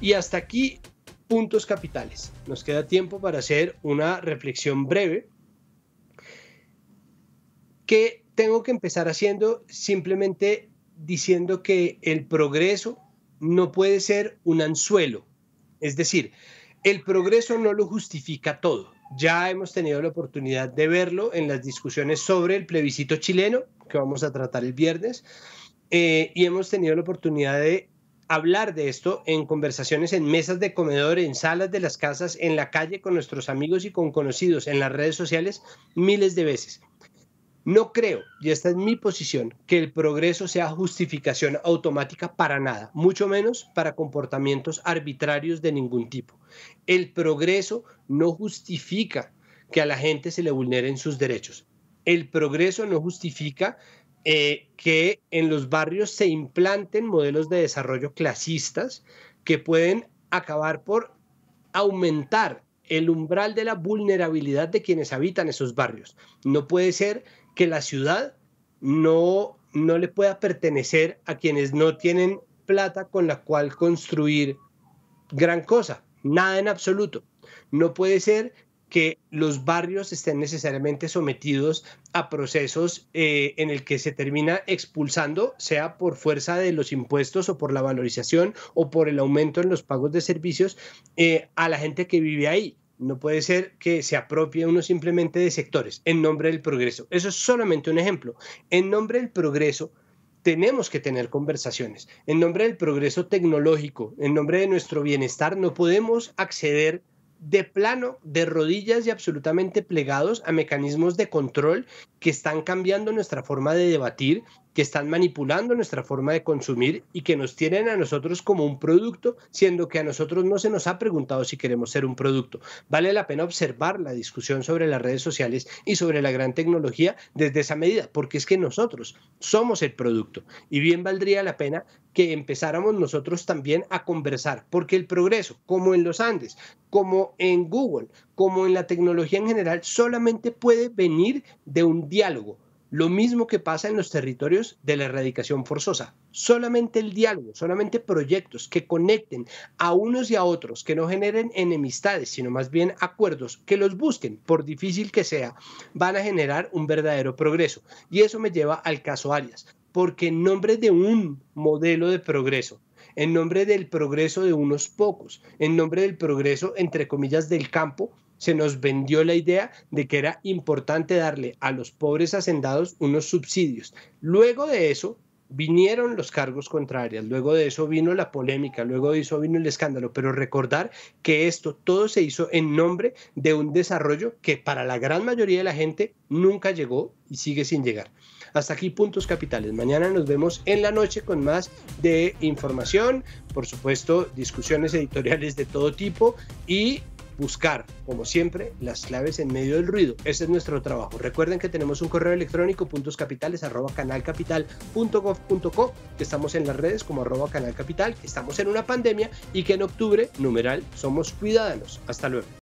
Y hasta aquí puntos capitales. Nos queda tiempo para hacer una reflexión breve que tengo que empezar haciendo simplemente diciendo que el progreso no puede ser un anzuelo. Es decir, el progreso no lo justifica todo. Ya hemos tenido la oportunidad de verlo en las discusiones sobre el plebiscito chileno, que vamos a tratar el viernes, eh, y hemos tenido la oportunidad de hablar de esto en conversaciones, en mesas de comedor, en salas de las casas, en la calle, con nuestros amigos y con conocidos, en las redes sociales, miles de veces. No creo, y esta es mi posición, que el progreso sea justificación automática para nada, mucho menos para comportamientos arbitrarios de ningún tipo. El progreso no justifica que a la gente se le vulneren sus derechos. El progreso no justifica eh, que en los barrios se implanten modelos de desarrollo clasistas que pueden acabar por aumentar el umbral de la vulnerabilidad de quienes habitan esos barrios. No puede ser que la ciudad no, no le pueda pertenecer a quienes no tienen plata con la cual construir gran cosa, nada en absoluto. No puede ser que los barrios estén necesariamente sometidos a procesos eh, en el que se termina expulsando, sea por fuerza de los impuestos o por la valorización o por el aumento en los pagos de servicios, eh, a la gente que vive ahí. No puede ser que se apropie uno simplemente de sectores en nombre del progreso. Eso es solamente un ejemplo. En nombre del progreso, tenemos que tener conversaciones. En nombre del progreso tecnológico, en nombre de nuestro bienestar, no podemos acceder de plano, de rodillas y absolutamente plegados a mecanismos de control que están cambiando nuestra forma de debatir que están manipulando nuestra forma de consumir y que nos tienen a nosotros como un producto, siendo que a nosotros no se nos ha preguntado si queremos ser un producto. Vale la pena observar la discusión sobre las redes sociales y sobre la gran tecnología desde esa medida, porque es que nosotros somos el producto y bien valdría la pena que empezáramos nosotros también a conversar, porque el progreso, como en los Andes, como en Google, como en la tecnología en general, solamente puede venir de un diálogo lo mismo que pasa en los territorios de la erradicación forzosa. Solamente el diálogo, solamente proyectos que conecten a unos y a otros, que no generen enemistades, sino más bien acuerdos, que los busquen, por difícil que sea, van a generar un verdadero progreso. Y eso me lleva al caso Arias, porque en nombre de un modelo de progreso, en nombre del progreso de unos pocos, en nombre del progreso, entre comillas, del campo, se nos vendió la idea de que era importante darle a los pobres hacendados unos subsidios. Luego de eso vinieron los cargos contrarios, luego de eso vino la polémica, luego de eso vino el escándalo, pero recordar que esto todo se hizo en nombre de un desarrollo que para la gran mayoría de la gente nunca llegó y sigue sin llegar. Hasta aquí Puntos Capitales. Mañana nos vemos en la noche con más de información, por supuesto, discusiones editoriales de todo tipo y buscar, como siempre, las claves en medio del ruido. Ese es nuestro trabajo. Recuerden que tenemos un correo electrónico puntoscapitales arroba canalcapital.gov.co, que estamos en las redes como arroba canalcapital, que estamos en una pandemia y que en octubre, numeral, somos cuidados. Hasta luego.